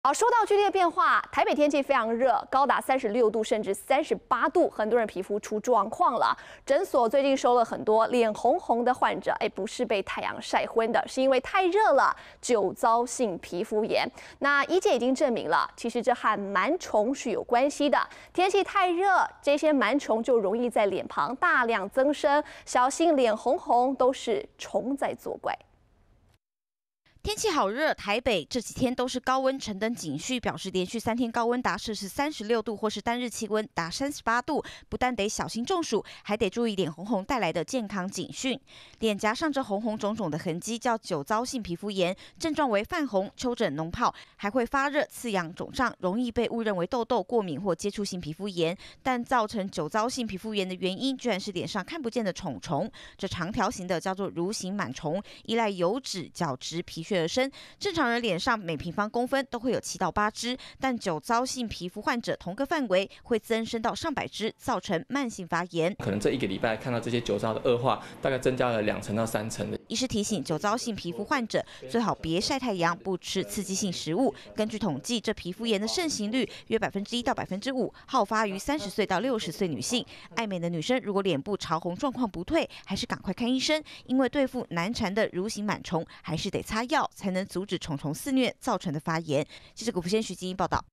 好，说到剧烈变化，台北天气非常热，高达三十六度甚至三十八度，很多人皮肤出状况了。诊所最近收了很多脸红红的患者，哎，不是被太阳晒昏的，是因为太热了，酒糟性皮肤炎。那医界已经证明了，其实这和螨虫是有关系的。天气太热，这些螨虫就容易在脸庞大量增生，小心脸红红都是虫在作怪。天气好热，台北这几天都是高温，橙灯警讯表示连续三天高温达摄氏三十六度，或是单日气温达三十八度，不但得小心中暑，还得注意脸红红带来的健康警讯。脸颊上这红红肿肿的痕迹叫酒糟性皮肤炎，症状为泛红、丘疹、脓疱，还会发热、刺痒、肿胀，容易被误认为痘痘、过敏或接触性皮肤炎。但造成酒糟性皮肤炎的原因，居然是脸上看不见的虫虫。这长条形的叫做蠕形螨虫，依赖油脂、角质、皮屑。得生，正常人脸上每平方公分都会有七到八只，但酒糟性皮肤患者同个范围会增生到上百只，造成慢性发炎。可能这一个礼拜看到这些酒糟的恶化，大概增加了两成到三成的。医师提醒酒糟性皮肤患者最好别晒太阳、不吃刺激性食物。根据统计，这皮肤炎的盛行率约百分之一到百分之五，好发于三十岁到六十岁女性。爱美的女生如果脸部潮红状况不退，还是赶快看医生，因为对付难缠的蠕形螨虫，还是得擦药才能阻止虫虫肆虐造成的发炎。记者古福先、徐静报道。